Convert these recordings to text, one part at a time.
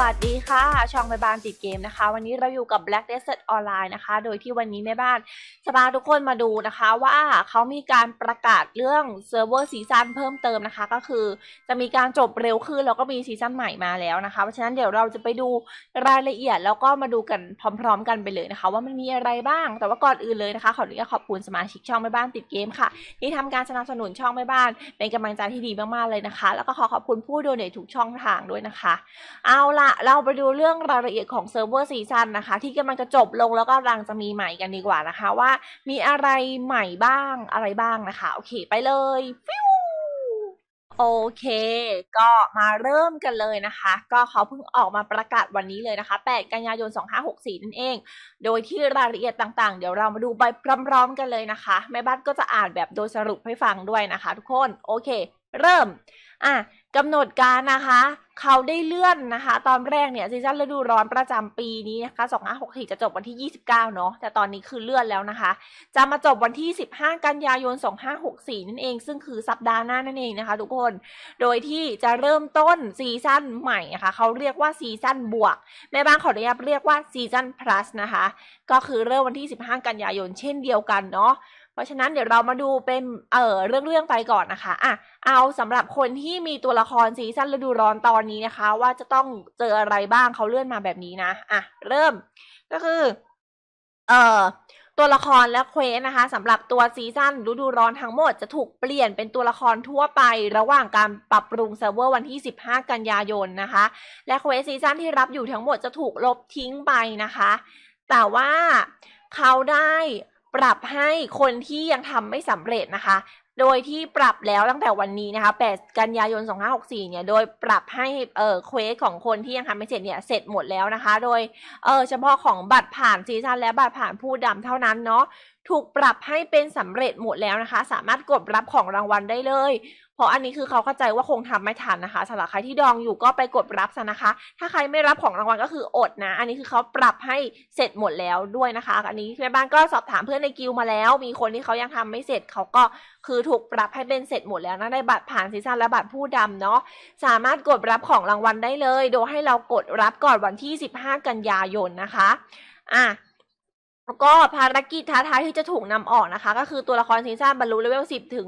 วัสดีค่ะ ช่องแม่บ้านติดเกมนะคะ วันนี้เราอยู่กับ Black Desert Online นะคะโดยที่วันนี้แม่บ้านจะพาทุกคนมาดูนะคะว่าเขามีการประกาศเรื่องเซิร์ฟเวอร์ซีซั่นเพิ่มเติมนะคะ ก็คือจะมีการจบเร็วขึ้นแล้วก็มีซีซั่นใหม่มาแล้วนะคะเพราะฉะนั้นเดี๋ยวเราจะไปดูรายละเอียด แล้วก็มาดูกันพร้อมๆกันไปเลยนะคะ ว่ามันมีอะไรบ้างแต่ว่าก่อนอื่นเลยนะคะ ขออนุญาตขอบคุณสมาชิกช่องแม่บ้านติดเกมค่ะที่ทำการสนับสนุนช่องแม่บ้านเป็นกำลังใจที่ดีมากๆเลยนะคะแล้วก็ขอขอบคุณผู้โดในททุกช่องทางด้วยนะคะเอาละละเราไปดูเรื่องรายละเอียดของเซิร์ฟเวอร์ซีซันนะคะ ที่กำลังจะจบลงแล้วก็รังจะมีใหม่กันดีกว่านะคะ ว่ามีอะไรใหม่บ้างอะไรบ้างนะคะ โอเคไปเลยโอเค ก็มาเริ่มกันเลยนะคะ ก็เขาเพิ่งออกมาประกาศวันนี้เลยนะคะ 8 กันยายน 2564 นั่นเอง โดยที่รายละเอียดต่างๆ เดี๋ยวเรามาดูไปพร้อมๆ กันเลยนะคะ แม่บ้านก็จะอ่านแบบโดยสรุปให้ฟังด้วยนะคะ ทุกคนโอเค เริ่ม อ่ะกำหนดการนะคะเขาได้เลื่อนนะคะ ตอนแรกเนี่ยซีซั่นฤดูร้อนประจำปีนี้นะคะ2564จะจบวันที่ 29เนาะแต่ตอนนี้คือเลื่อนแล้วนะคะ จะมาจบวันที่ 15กันยายน2564นั่นเองซึ่งคือสัปดาห์หน้านั่นเองนะคะทุกคนโดยที่จะเริ่มต้นซีซั่นใหม่นะคะเขาเรียกว่าซีซั่นบวกแม่บ้านขออนุญาตเรียกว่าซีซั่น plus นะคะ ก็คือเริ่มวันที่15กันยายน เช่นเดียวกันเนาะเพราะฉะนั้นเดี๋ยวเรามาดูเป็น เอ่อ เรื่องเรื่องไปก่อนนะคะอ่ะเอาสำหรับคนที่มีตัวละครซีซั่นฤดูร้อนตอนนี้นะคะ ว่าจะต้องเจออะไรบ้างเขาเลื่อนมาแบบนี้นะอ่ะเริ่ม ก็คือ เอ่อ ตัวละครและเควสนะคะสำหรับตัวซีซั่นฤดูร้อนทั้งหมดจะถูกเปลี่ยนเป็นตัวละครทั่วไป ระหว่างการปรับปรุงเซิร์ฟเวอร์วันที่15กันยายนนะคะ และเควสซีซั่นที่รับอยู่ทั้งหมดจะถูกลบทิ้งไปนะคะ แต่ว่าเขาได้ปรับให้คนที่ยังทำไม่สำเร็จนะคะ โดยที่ปรับแล้วตั้งแต่วันนี้นะคะ 8 กันยายน 2564 เนี่ย โดยปรับให้ เอ่อ เควสของคนที่ยังทำไม่เสร็จเนี่ย เสร็จหมดแล้วนะคะ โดย เออเฉพาะของบัตรผ่านซีซัน และบัตรผ่านผู้ดำเท่านั้นเนาะถูกปรับให้เป็นสำเร็จหมดแล้วนะคะ สามารถกดรับของรางวัลได้เลย เพราะอันนี้คือเขาเข้าใจว่าคงทำไม่ทันนะคะสำหรับใครที่ดองอยู่ก็ไปกดรับซะนะคะ ถ้าใครไม่รับของรางวัลก็คืออดนะ อันนี้คือเขาปรับให้เสร็จหมดแล้วด้วยนะคะ อันนี้แม่บ้านก็สอบถามเพื่อนในกิวมาแล้ว มีคนที่เขายังทำไม่เสร็จเขาก็คือถูกปรับให้เป็นเสร็จหมดแล้วนะได้บัตรผ่านซีซั่นและบัตรผู้ดำเนาะสามารถกดรับของรางวัลได้เลย โดยให้เรากดรับก่อนวันที่15กันยายนนะคะอ่ะแล้วก็ภารกิจท้าทายที่จะถูกนำออกนะคะ ก็คือตัวละครซีซั่นบรรลุเลเวล10ถึง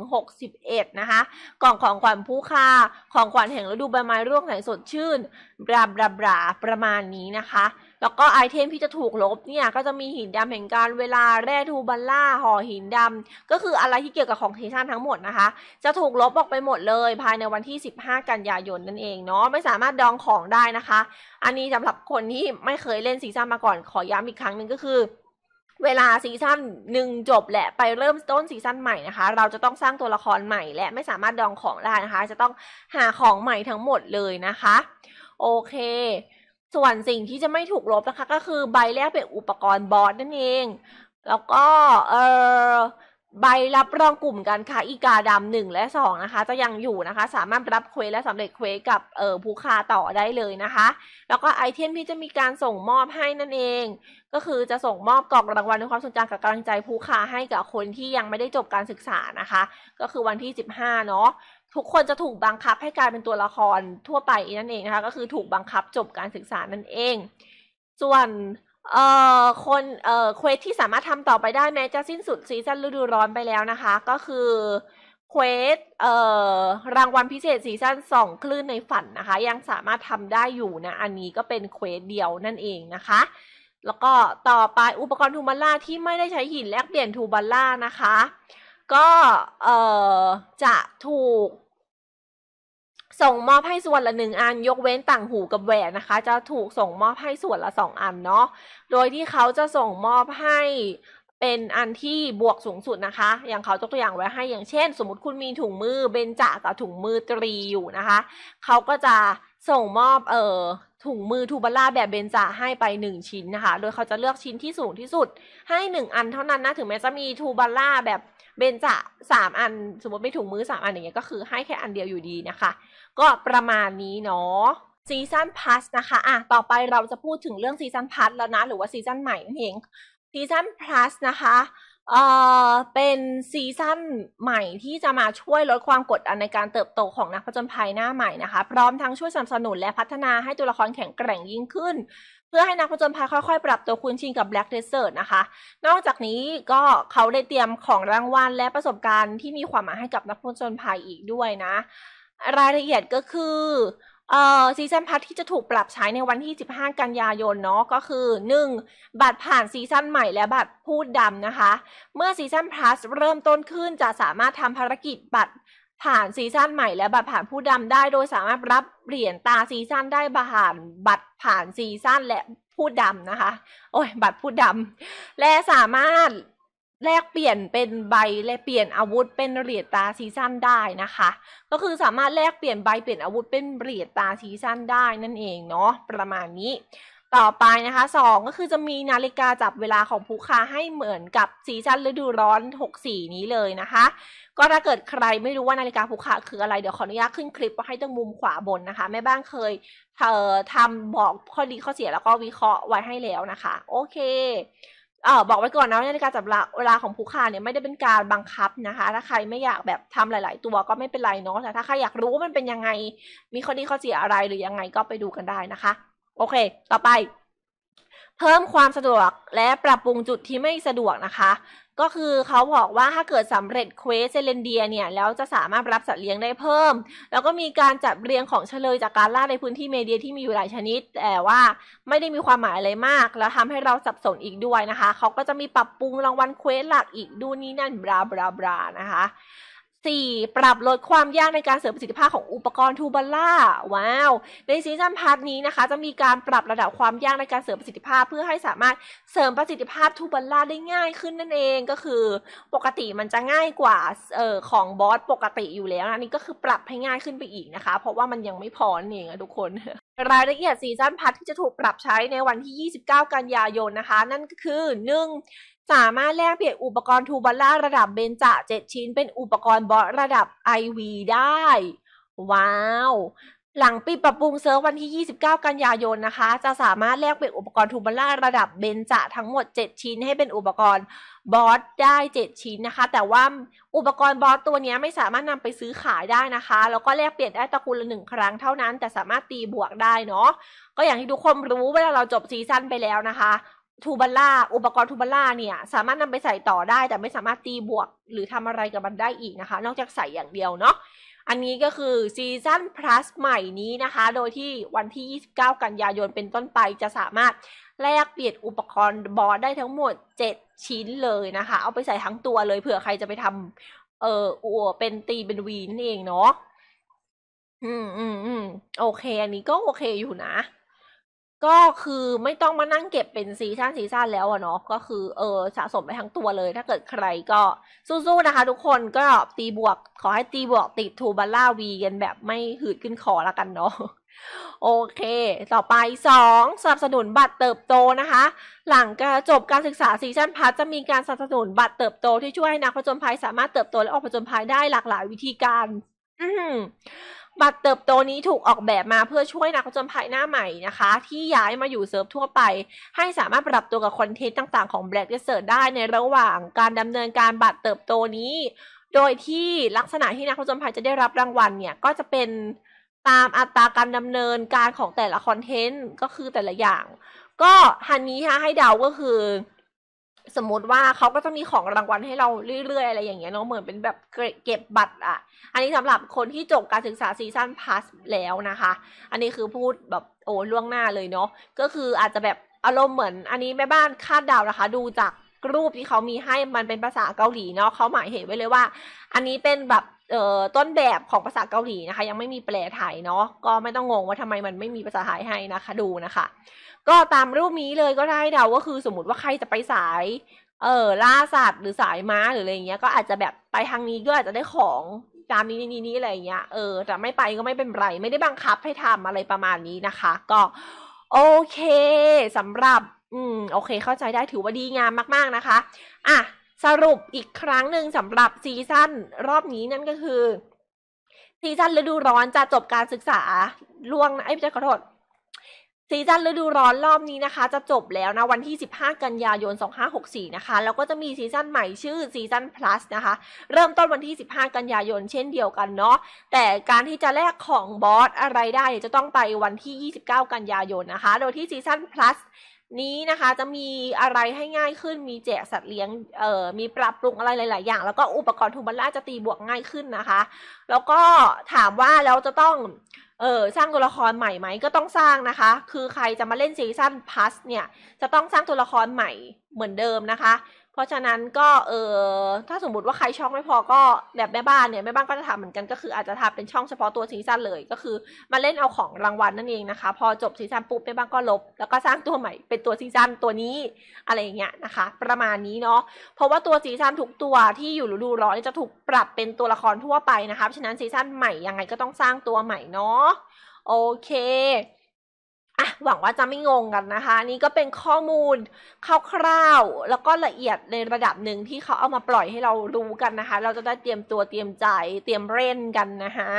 61 นะคะ กล่องของขวัญผู้ค่าของขวัญแห่งฤดูใบไม้ร่วงแห่งสดชื่น บราบราบราประมาณนี้นะคะ แล้วก็ไอเทมที่จะถูกลบเนี่ยก็จะมีหินดำแห่งการเวลาแร่ทูบัลล่าห่อหินดำ ก็คืออะไรที่เกี่ยวกับของซีซั่นทั้งหมดนะคะ จะถูกลบออกไปหมดเลย ภายในวันที่ 15 กันยายนนั่นเองเนาะไม่สามารถดองของได้นะคะ อันนี้สำหรับคนที่ไม่เคยเล่นซีซั่นมาก่อนขอย้ำอีกครั้งหนึ่งก็คือเวลาซีซั่นหนึ่งจบและไปเริ่มต้นซีซั่นใหม่นะคะ เราจะต้องสร้างตัวละครใหม่และไม่สามารถดองของได้นะคะ จะต้องหาของใหม่ทั้งหมดเลยนะคะ โอเค ส่วนสิ่งที่จะไม่ถูกลบนะคะ ก็คือใบแรกเป็นอุปกรณ์บอสนั่นเอง แล้วก็เออใบรับรองกลุ่มกันค่ะอีกาดำหนึ่งและสองนะคะ จะยังอยู่นะคะ สามารถรับเควสและสำเร็จเควสกับ เอ่อผู้ค้าต่อได้เลยนะคะ แล้วก็ไอเทมที่จะมีการส่งมอบให้นั่นเอง ก็คือจะส่งมอบกล่องรางวัลในความสนใจกับกำลังใจผู้ค้าให้กับคนที่ยังไม่ได้จบการศึกษานะคะ ก็คือวันที่ 15 เนาะทุกคนจะถูกบังคับให้กลายเป็นตัวละครทั่วไปนั่นเองนะคะ ก็คือถูกบังคับจบการศึกษานั่นเอง ส่วนเอ่อคนเอ่อเควสที่สามารถทำต่อไปได้แม้ จะสิ้นสุดซีซั่นฤดูร้อนไปแล้วนะคะ ก็คือเควสเอ่อรางวัลพิเศษซีซั่นสองคลื่นในฝันนะคะ ยังสามารถทำได้อยู่นะ อันนี้ก็เป็นเควสเดียวนั่นเองนะคะ แล้วก็ต่อไปอุปกรณ์ทูบัลล่าที่ไม่ได้ใช้หินแลกเปลี่ยนทูบัลล่านะคะ ก็เอ่อจะถูกส่งมอบให้ส่วนละหนึ่งอันยกเว้นต่างหูกับแหวนนะคะจะถูกส่งมอบให้ส่วนละสองอันเนาะโดยที่เขาจะส่งมอบให้เป็นอันที่บวกสูงสุดนะคะ อย่างเขาตัวอย่างไว้ให้อย่างเช่น สมมติคุณมีถุงมือเบนจากับถุงมือตรีอยู่นะคะ เขาก็จะส่งมอบเอ่อถุงมือทูบาร่าแบบเบนจาให้ไป 1 ชิ้นนะคะโดยเขาจะเลือกชิ้นที่สูงที่สุดให้ 1 อันเท่านั้นนะถึงแม้จะมีทูบาร่าแบบเบนจะสามอันสมมติไม่ถุงมือสามอัน อย่างเงี้ยก็คือให้แค่อันเดียวอยู่ดีนะคะ ก็ประมาณนี้เนาะซีซันพาสนะคะ อ่ะ ต่อไปเราจะพูดถึงเรื่องซีซันพาสแล้วนะหรือว่าซีซันใหม่เพียงซีซันพลัสนะคะเอ่อเป็นซีซันใหม่ที่จะมาช่วยลดความกดดันในการเติบโตของนักผจญภัยหน้าใหม่นะคะ พร้อมทั้งช่วยสนับสนุนและพัฒนาให้ตัวละครแข็งแกร่งยิ่งขึ้นเพื่อให้นักผจญภัยค่อยๆปรับตัวคุ้นชินกับ Black Desert นะคะ นอกจากนี้ก็เขาได้เตรียมของรางวัลและประสบการณ์ที่มีความหมายให้กับนักผจญภัยอีกด้วยนะ รายละเอียดก็คือเอ่อซีซันพัทที่จะถูกปรับใช้ในวันที่ 15 กันยายนเนาะก็คือ 1. บัตรผ่านซีซันใหม่และบัตรพูดดำนะคะ เมื่อซีซันพลัสเริ่มต้นขึ้นจะสามารถทำภารกิจบัตรผ่านซีซั่นใหม่และ บัตรผ่านผู้ดำได้โดยสามารถรับเหรียญตาซีซั่นได้ผ่านบัตรผ่านซีซั่นและผู้ดำนะคะ โอ้ยบัตรผู้ดำและสามารถแลกเปลี่ยนเป็นใบและเปลี่ยนอาวุธเป็นเหรียญตาซีซั่นได้นะคะ ก็คือสามารถแลกเปลี่ยนใบเปลี่ยนอาวุธเป็นเหรียญตาซีซั่นได้นั่นเองเนาะประมาณนี้ต่อไปนะคะ 2 ก็คือจะมีนาฬิกาจับเวลาของผู้ค้าให้เหมือนกับซีซั้นฤดูร้อน 64 นี้เลยนะคะ ก็ถ้าเกิดใครไม่รู้ว่านาฬิกาผู้ค้าคืออะไรเดี๋ยวขออนุญาตขึ้นคลิปให้ตรงมุมขวาบนนะคะแม่บ้านเคยเธอทำบอกข้อดีข้อเสียแล้วก็วิเคราะห์ไว้ให้แล้วนะคะโอเคเออบอกไว้ก่อนนะว่านาฬิกาจับเวลาของผู้ค้าเนี่ยไม่ได้เป็นการบังคับนะคะ ถ้าใครไม่อยากแบบทำหลายๆ ตัวก็ไม่เป็นไรเนาะแต่ถ้าใครอยากรู้ว่ามันเป็นยังไงมีข้อดีข้อเสียอะไรหรือยังไงก็ไปดูกันได้นะคะโอเค ต่อไปเพิ่มความสะดวกและปรับปรุงจุดที่ไม่สะดวกนะคะ ก็คือเขาบอกว่าถ้าเกิดสำเร็จเควสเซเลนเดีย เนี่ยแล้วจะสามารถรับสัตว์เลี้ยงได้เพิ่ม แล้วก็มีการจัดเรียงของเฉลยจากการล่าในพื้นที่เมเดียที่มีอยู่หลายชนิด แต่ว่าไม่ได้มีความหมายอะไรมาก แล้วทำให้เราสับสนอีกด้วยนะคะ เขาก็จะมีปรับปรุงรางวัลเควสหลักอีกดูนี้นั่นบราบราบรานะคะ 4. ปรับลดความยากในการเสริมประสิทธิภาพของอุปกรณ์ทูบาร่าว้าวในซีซั่นพาร์ทนี้นะคะ จะมีการปรับระดับความยากในการเสริมประสิทธิภาพ เพื่อให้สามารถเสริมประสิทธิภาพทูบาร่าได้ง่ายขึ้นนั่นเองก็คือปกติมันจะง่ายกว่าออของบอสปกติอยู่แล้วนะนี่ก็คือปรับให้ง่ายขึ้นไปอีกนะคะ เพราะว่ามันยังไม่พอนเองทุกคน รายละเอียดซีซั่นพัทที่จะถูกปรับใช้ในวันที่ 29 กันยายนนะคะ นั่นก็คือ 1. สามารถแลกเปลี่ยนอุปกรณ์ทูบัลล่าระดับเบนจะเจ็ดชิ้นเป็นอุปกรณ์บอสระดับ IV ได้ ว้าว หลังปิดปรับปรุงเซิร์ฟวันที่29 กันยายนนะคะ จะสามารถแลกเปลี่ยนอุปกรณ์ทูบัลล่าระดับเบนจะทั้งหมด7ชิ้น ให้เป็นอุปกรณ์บอสได้7ชิ้นนะคะ แต่ว่าอุปกรณ์บอสตัวนี้ไม่สามารถนำไปซื้อขายได้นะคะ แล้วก็แลกเปลี่ยนได้ตะกูลละหนึ่งครั้งเท่านั้น แต่สามารถตีบวกได้เนาะก็อย่างที่ทุกคนรู้เวลาเราจบซีซั่นไปแล้วนะคะทูบัลล่าอุปกรณ์ทูบัลล่าเนี่ย สามารถนำไปใส่ต่อได้ แต่ไม่สามารถตีบวกหรือทำอะไรกับมันได้อีกนะคะ นอกจากใส่อย่างเดียวเนาะอันนี้ก็คือซีซั่น plus ใหม่นี้นะคะ โดยที่วันที่ 29 กันยายนเป็นต้นไปจะสามารถแลกเปลี่ยนอุปกรณ์บอสได้ทั้งหมด 7 ชิ้นเลยนะคะ เอาไปใส่ทั้งตัวเลยเผื่อใครจะไปทำเอออัวเป็นตีเป็นวีนั่นเองเนาะอืมอืมอืมโอเค อันนี้ก็โอเคอยู่นะก็คือไม่ต้องมานั่งเก็บเป็นซีซันซีซันแล้วอะเนาะก็คือเออ สะสมไปทั้งตัวเลยถ้าเกิดใครก็ สู้ๆนะคะ ทุกคนก็ตีบวกขอให้ตีบวกติดทูบาล่าวีกันแบบไม่หืดขึ้นคอละกันเนาะโอเค ต่อไป 2. สนับสนุนบัตรเติบโตนะคะ หลังการจบการศึกษาซีซั่นพัทจะมีการสนับสนุนบัตรเติบโต ที่ช่วยให้นักผจญภัยสามารถเติบโตและออกผจญภัยได้หลากหลายวิธีการบัตรเติบโตนี้ถูกออกแบบมาเพื่อช่วยนักผจญภัยหน้าใหม่นะคะ ที่ย้ายมาอยู่เซิร์ฟทั่วไป ให้สามารถปรับตัวกับคอนเทนต์ต่างๆของแบ Black d เซ e ร์ได้ในระหว่างการดำเนินการบัตรเติบโตนี้ โดยที่ลักษณะที่นักผจญภัยจะได้รับรางวัลเนี่ย ก็จะเป็นตามอัตราการดำเนินการของแต่ละคอนเทนต์ก็คือแต่ละอย่าง ก็ฮันนี้ะให้เดาก็คือสมมติว่าเขาก็จะมีของรางวัลให้เราเรื่อยๆอะไรอย่างเงี้ยเนาะเหมือนเป็นแบบเก็บบัตรอ่ะ อันนี้สำหรับคนที่จบการศึกษาซีซั่นพาสแล้วนะคะ อันนี้คือพูดแบบโอ้ล่วงหน้าเลยเนาะ ก็คืออาจจะแบบอารมณ์เหมือนอันนี้แม่บ้านคาดเดานะคะ ดูจากรูปที่เขามีให้มันเป็นภาษาเกาหลีเนาะเขาหมายเหตุไว้เลยว่าอันนี้เป็นแบบต้นแบบของภาษาเกาหลีนะคะ ยังไม่มีแปลไทยเนาะก็ไม่ต้องงงว่าทำไมมันไม่มีภาษาไทยให้นะคะ ดูนะคะ ก็ตามรูปนี้เลยก็ได้เดาก็คือสมมติว่าใครจะไปสาย เออล่าสัตว์หรือสายม้าหรืออะไรเงี้ยก็อาจจะแบบไปทางนี้ก็อาจจะได้ของตามนี้นี้นี้อะไรเงี้ยเออ แต่ไม่ไปก็ไม่เป็นไร ไม่ได้บังคับให้ทำอะไรประมาณนี้นะคะ ก็ โอเค สำหรับอืมโอเค เข้าใจได้ถือว่าดีงามมากๆนะคะอ่ะสรุปอีกครั้งหนึ่งสำหรับซีซั่นรอบนี้นั่นก็คือซีซั่นฤดูร้อนจะจบการศึกษาล่วงไอ้พี่จะขอโทษซีซั่นฤดูร้อนรอบนี้นะคะ จะจบแล้วนะวันที่ 15 กันยายน 2564นะคะแล้วก็จะมีซีซั่นใหม่ชื่อซีซั่น plus นะคะ เริ่มต้นวันที่ 15 กันยายนเช่นเดียวกันเนาะแต่การที่จะแลกของบอสอะไรได้ จะต้องไปวันที่ 29 กันยายนนะคะ โดยที่ซีซั่น plus นี้นะคะจะมีอะไรให้ง่ายขึ้น มีแจกสัตว์เลี้ยงเอ่อมีปรับปรุงอะไรหลายๆอย่างแล้วก็อุปกรณ์ทูบัลล่าจะตีบวกง่ายขึ้นนะคะ แล้วก็ถามว่าแล้วจะต้องเออสร้างตัวละครใหม่ไหมก็ต้องสร้างนะคะ คือใครจะมาเล่นซีซั่นพ u s เนี่ยจะต้องสร้างตัวละครใหม่เหมือนเดิมนะคะเพราะฉะนั้นก็เออถ้าสมมติว่าใครช่องไม่พอก็แบบแม่บ้านเนี่ยแม่บ้านก็จะทำเหมือนกันก็คืออาจจะทำเป็นช่องเฉพาะตัวซีซั่นเลยก็คือ มาเล่นเอาของรางวัลนั่นเองนะคะพอจบซีซั่นปุ๊บแม่บ้านก็ลบแล้วก็สร้างตัวใหม่เป็นตัวซีซั่นตัวนี้อะไรอย่างเงี้ยนะคะ ประมาณนี้เนาะเพราะว่าตัวซีซั่นทุกตัวที่อยู่ฤดูร้อนจะถูกปรับเป็นตัวละครทั่วไปนะคะเพราะฉะนั้นซีซั่นใหม่ยังไงก็ต้องสร้างตัวใหม่เนาะโอเคอ่ะหวังว่าจะไม่งงกันนะคะ นี่ก็เป็นข้อมูลคร่าวๆแล้วก็ละเอียดในระดับหนึ่งที่เขาเอามาปล่อยให้เรารู้กันนะคะ เราจะได้เตรียมตัวเตรียมใจเตรียมเร่นกันนะคะ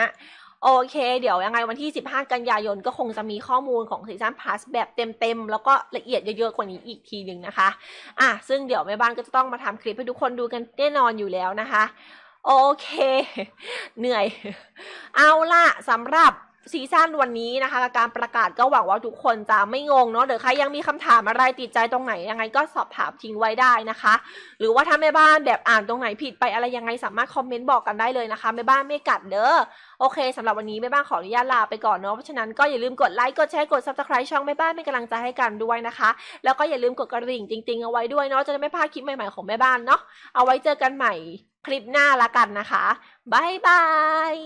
โอเค เดี๋ยวยังไงวันที่15กันยายนก็คงจะมีข้อมูลของซีซันพาสแบบเต็มๆแล้วก็ละเอียดเยอะๆกว่านี้อีกทีหนึ่งนะคะ อ่ะซึ่งเดี๋ยวแม่บ้านก็จะต้องมาทำคลิปให้ทุกคนดูกันแน่นอนอยู่แล้วนะคะโอเคเหนื่อย เอาล่ะสำหรับซีซั่นวันนี้นะคะการประกาศก็หวังว่าทุกคนจะไม่งงเนาะเดี๋ยวใครยังมีคำถามอะไรติดใจตรงไหนยังไงก็สอบถามทิ้งไว้ได้นะคะ หรือว่าถ้าแม่บ้านแบบอ่านตรงไหนผิดไปอะไรยังไงสามารถคอมเมนต์บอกกันได้เลยนะคะแม่บ้านไม่กัดเด้อโอเคสำหรับวันนี้แม่บ้านขออนุญาตลาไปก่อนเนาะเพราะฉะนั้นก็อย่าลืมกดไลค์กดแชร์กดซับสไครต์ช่องแม่บ้านเป็นกำลังใจให้กันด้วยนะคะ แล้วก็อย่าลืมกดกระดิ่ง จริง ๆเอาไว้ด้วยเนาะจะได้ไม่พลาดคลิปใหม่ๆของแม่บ้านเนาะเอาไว้เจอกันใหม่คลิปหน้าละกันนะคะบายบาย